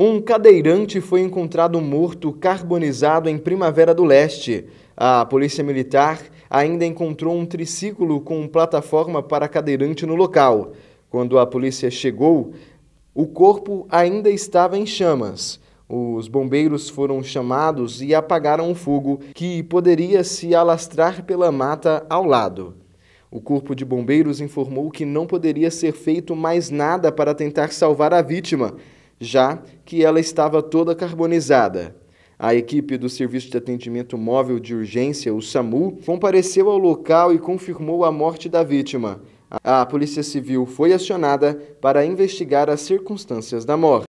Um cadeirante foi encontrado morto carbonizado em Primavera do Leste. A Polícia Militar ainda encontrou um triciclo com plataforma para cadeirante no local. Quando a polícia chegou, o corpo ainda estava em chamas. Os bombeiros foram chamados e apagaram o fogo que poderia se alastrar pela mata ao lado. O Corpo de Bombeiros informou que não poderia ser feito mais nada para tentar salvar a vítima já que ela estava toda carbonizada. A equipe do Serviço de Atendimento Móvel de Urgência, o SAMU, compareceu ao local e confirmou a morte da vítima. A Polícia Civil foi acionada para investigar as circunstâncias da morte.